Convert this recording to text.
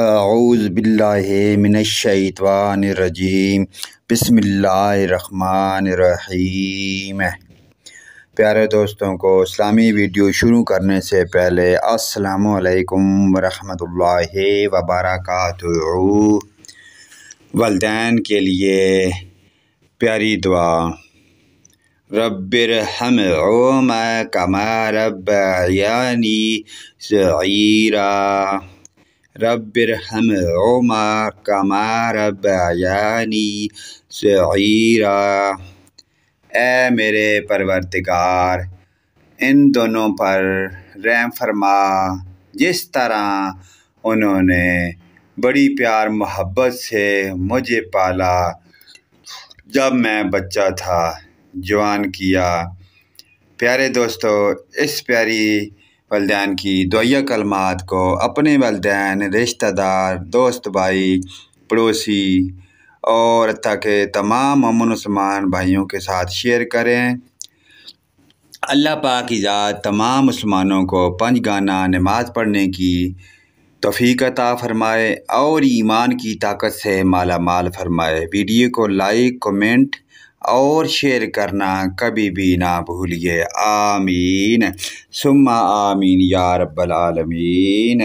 اعوذ باللہ من الشیطان الرجیم بسم اللہ الرحمن الرحیم پیارے دوستوں کو اسلامی ویڈیو شروع کرنے سے پہلے السلام علیکم ورحمۃ اللہ وبرکاتہ والدین کے لیے پیاری دعا رحم ہم کما رب یعنی ضیر رب رحم عما کما رب یعنی سعیرہ اے میرے پروردگار ان دونوں پر رحم فرما جس طرح انہوں نے بڑی پیار محبت سے مجھے پالا جب میں بچہ تھا جوان کیا پیارے دوستو اس پیاری والدین کی دعائیہ کلمات کو اپنے والدین رشتہ دار دوست بھائی پڑوسی اور تاکہ تمام امن عثمان بھائیوں کے ساتھ شیئر کریں اللہ پاک ایجاد تمام عثمانوں کو پنج گانا نماز پڑھنے کی توفیق عطا فرمائے اور ایمان کی طاقت سے مالا مال فرمائے ویڈیو کو لائک کومنٹ اور شیئر کرنا کبھی بھی نہ بھولیے آمین سمہ آمین یا رب العالمین